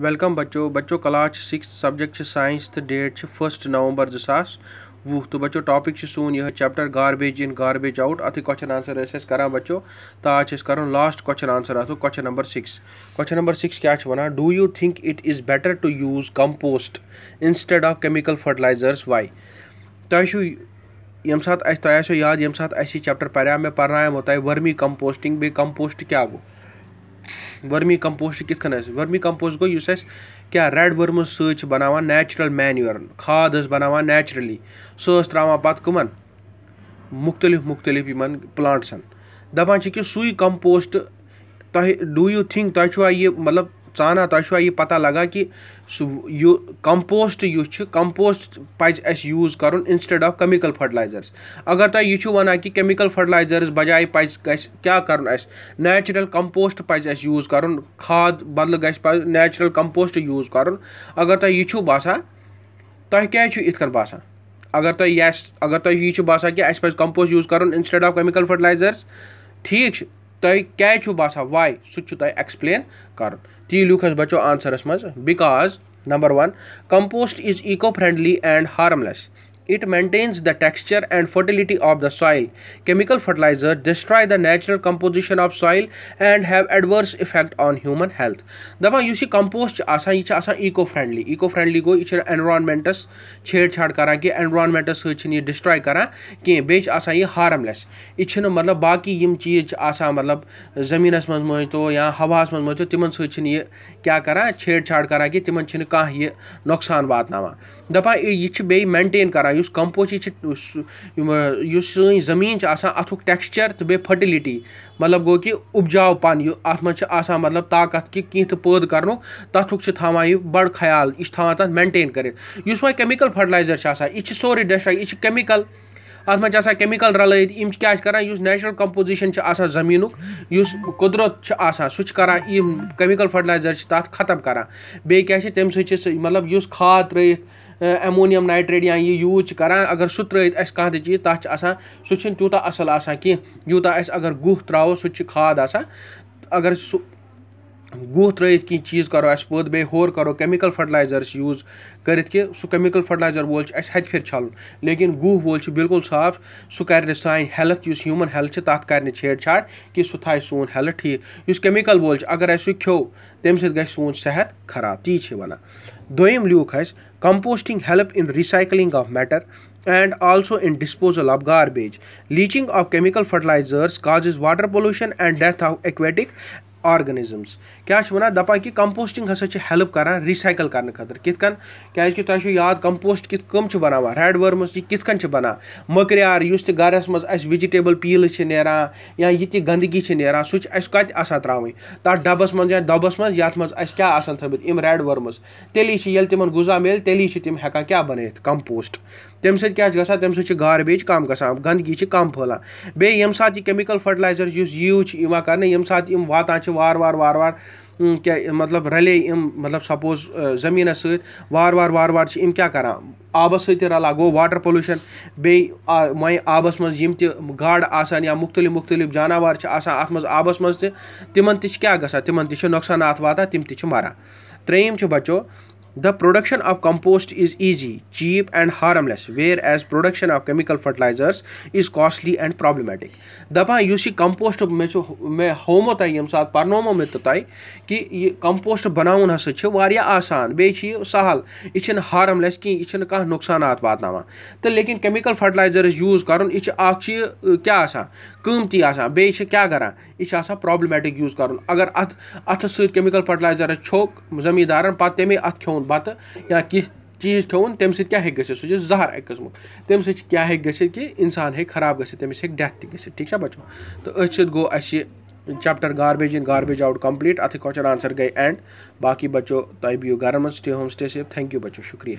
Welcome बच्चो बच्चों class six subject science तो डेट से फर्स्ट नवंबर जास वह तो बच्चों टॉपिक से सोन यह chapter garbage in garbage out अत क्वेश्चन आंसर ऐसे बच्चो तो आज कर लास्ट क्वेश्चन आंसर अत question number six question number six क्या one do you think it is better to use compost instead of chemical fertilisers why तु यम सात तो याद यम सात चैप्टर पर्या मे पर्नामो तुम वर्मी कंपोस्टिंग बे कंपोस्ट क्या गो ؤرمی کمپوسٹ کِتھ کٔنۍ آسہِ ؤرمی کمپوسٹ گوٚو یُس اَسہِ کیٛاہ ریڈ ؤرمہٕ سۭتۍ چھِ بَناوان نیچرَل مینیوٗر کھاد ٲسۍ بَناوان نیچرٔلی سۄ ٲس ترٛاوان پَتہٕ کٕمَن مُختلِف مُختلِف یِمَن پٕلانٛٹسَن دَپان چھِ کہِ سُے کَمپوسٹ تۄہہِ ڈوٗ یوٗ تھِنٛک تۄہہِ چھُوا یہِ مطلب ژانان تۄہہِ چھُوا یہِ پَتہ لَگان کہِ سُہ یہِ کَمپوسٹ یُس چھُ کَمپوسٹ پَزِ اَسہِ یوٗز کَرُن اِنسٹِڈ آف کیٚمِکَل فٔٹلایزٲرٕس اگر تۄہہِ یہِ چھُو وَنان کہِ کیٚمِکَل فٔٹلایزٲرٕس بَجاے پَزِ گژھِ کیٛاہ کَرُن اَسہِ نیچرَل کَمپوسٹ پَزِ اَسہِ یوٗز کَرُن کھاد بَدلہٕ گژھِ پَزِ نیچرَل کَمپوسٹ یوٗز کَرُن اگر تۄہہِ یہِ چھُو باسان تۄہہِ کیٛازِ چھُو یِتھ کٔنۍ باسان اگر تۄہہِ یہِ آسہِ اگر تۄہہِ یہِ چھُ باسان کہِ اَسہِ پَزِ کَمپوسٹ یوٗز کَرُن اِنسٹِڈ آف کیٚمِکَل فٔٹلایزٲرٕس ٹھیٖک چھُ तय क्या बासा वाई तुम एक्सप्लेन कर ती लूख बचो आंसरस मज because number one compost is eco friendly and harmless it maintains the texture and fertility of the soil chemical fertiliser destroy the natural composition of soil and have adverse effect on human health दफा यूसी compost आसान ये आसान eco friendly eco friendly गो यह एनवायरमेंटस छेड़छाड़ करा कि एनवायरमेंटस सह डिस्ट्रॉय करा कि बे आसान ये हार्मलेस यह मतलब बाकी यम चीज आसान मतलब जमीन मज मो तो या हवास मज मो तो तिम तिमन क्या करा छेड़छाड़ करा कि तिमन कह नुकसान वातान दपा यह मेंटेन करा یُس کَمپوزِٹ چھِ یُس سٲنۍ زٔمیٖن چھِ آسان اَتھُک ٹٮ۪کسچَر تہٕ بیٚیہِ فٔٹِلِٹی مطلب گوٚو کہِ اُپجاو پَن یہِ اَتھ منٛز چھِ آسان مطلب طاقت کہِ کینٛہہ تہِ پٲدٕ کَرنُک تَتھُک چھِ تھاوان یہِ بَڑٕ خیال یہِ چھِ تھاوان تَتھ مٮ۪نٹین کٔرِتھ یُس وۄنۍ کیٚمِکَل فٔٹلایزَر چھِ آسان یہِ چھِ سورُے ڈٮ۪سٹرٛاے یہِ چھِ کیٚمِکَل اَتھ منٛز چھِ آسان کیٚمِکَل رَلٲیِتھ یِم کیٛاہ چھِ کَران یُس نیچرَل کَمپوزِشَن چھِ آسان زٔمیٖنُک یُس قُدرت چھُ آسان سُہ چھُ کَران یِم کیٚمِکَل فٔٹلایزَر چھِ تَتھ ختم کَران بیٚیہِ کیٛاہ چھِ تَمہِ سۭتۍ چھِ سُہ مطلب یُس کھاد ترٛٲیِتھ एमोनियम नाइट्रेट या ये यूज करा अगर सू त्रित कह तह चीज तथ सू तूत असल कह यूत अगर गुह त्रो सह खाद अगर सू گُہہ ترٛٲیِتھ کیٚنٛہہ چیٖز کَرو اَسہِ پٲدٕ بیٚیہِ ہورٕ کَرو کیٚمِکَل فٔٹلایزٲرٕس یوٗز کٔرِتھ کہِ سُہ کیٚمِکَل فٔٹلایزَر وول چھُ اَسہِ ہَتہِ پھِرِ چھَلُن لیکِن گُہہ وول چھُ بِلکُل صاف سُہ کَرِ نہٕ سانہِ ہیٚلٕتھ یُس ہیٛوٗمَن ہیٚلٕتھ چھِ تَتھ کَرِ نہٕ چھیڑ چھاڑ کیٚنٛہہ سُہ تھاوِ سون ہیٚلٕتھ ٹھیٖک یُس کیٚمِکَل وول چھُ اَگر اَسہِ سُہ کھیٚو تَمہِ سۭتۍ گژھِ سون صحت خراب تی چھِ وَنان دوٚیِم لیٛوٗکھ اَسہِ composting help in recycling of matter and also in disposal of garbage leaching of chemical fertilisers causes water pollution and death of aquatic organisms کیٛاہ چھِ وَنان دَپان کہِ کَمپوسٹِنٛگ ہسا چھِ ہیٚلٕپ کران رِسایکٕل کرنہٕ خٲطرٕ کِتھ کٔنۍ کیٛازِکہِ تۄہہِ چھُو یاد کَمپوسٹ کِتھ کٕم چھِ بَناوان ریڈ ؤرمٕز یہِ کِتھ کٔنۍ چھِ بَنان مٔکریار یُس تہِ گرَس منٛز اَسہِ وِجِٹیبٕل پیٖلہٕ چھِ نیران یا یہِ تہِ گنٛدگی چھِ نیران سُہ چھِ اَسہِ کَتہِ آسان ترٛاوٕنۍ تَتھ ڈَبَس منٛز یا دۄبَس منٛز یَتھ منٛز اَسہِ کیٛاہ آسان تھٲومٕتۍ یِم ریڈ ؤرمٕز تیٚلی چھِ ییٚلہِ تِمن غذا میلہِ تیٚلی چھِ تِم ہٮ۪کان کیٛاہ بَنٲیِتھ کَمپوسٹ تَمہِ سۭتۍ کیٛاہ چھِ گژھان تَمہِ سۭتۍ چھِ گاربیج کَم گژھان گنٛدگی چھِ کَم پھٔہلان بیٚیہِ ییٚمہِ ساتہٕ یہِ کیٚمِکَل فٔٹلایزر یُس یوٗز چھِ یِوان کرنہٕ ییٚمہِ ساتہٕ یِم واتان چھِ वार वार वार वार क्या मतलब रले इम मतलब सपोज ज़मीन सत वार वार वार वार इम क्या करा आबस सत रलान गो वाटर पोलूशन बे वन आबस मज यम गाड़ आसान या मुख्तलि मुख्तलिफ जानवर आसान अत मज आबस मज तिमन क्या गा तिमन नुकसान वा तम तरह मरान बचो The production of compost is easy, cheap and harmless, whereas production of chemical fertilizers is costly and problematic. दबा यूसी कंपोस्ट मे मे में होमो तय सात साथ मे तो तय कि कंपोस्ट बनाउन हस आसान बे सहल यह छ हार्मलेस कह नुकसान छ तो लेकिन केमिकल फर्टिलाइजर्स यूज कर क्या कमती बे क्या करा यह छ प्रॉब्लमैटिक यूज कर अगर अथ अथ सहित फर्टिलाइजर छोक जमींदारन पे अत अथ تھوٚوُن بَتہٕ یا کینٛہہ چیٖز کھیوٚوُن تَمہِ سۭتۍ کیٛاہ ہیٚکہِ گٔژھِتھ سُہ چھُ زہر اَکہِ قٕسمُک تَمہِ سۭتۍ کیٛاہ ہیٚکہِ گٔژھِتھ کہِ اِنسان ہیٚکہِ خراب گٔژھِتھ تٔمِس ہیٚکہِ ڈٮ۪تھ تہِ گٔژھِتھ ٹھیٖک چھا بَچو تہٕ أتھۍ سۭتۍ گوٚو اَسہِ یہِ chapter garbage in garbage out complete اَتھٕے کۄچھَن آنسَر گٔے اٮ۪نٛڈ باقٕے بَچو تۄہہِ بِہِو گَرَن منٛز سِٹے ہوم سِٹے سیف تھینٛک یوٗ بَچو شُکریہ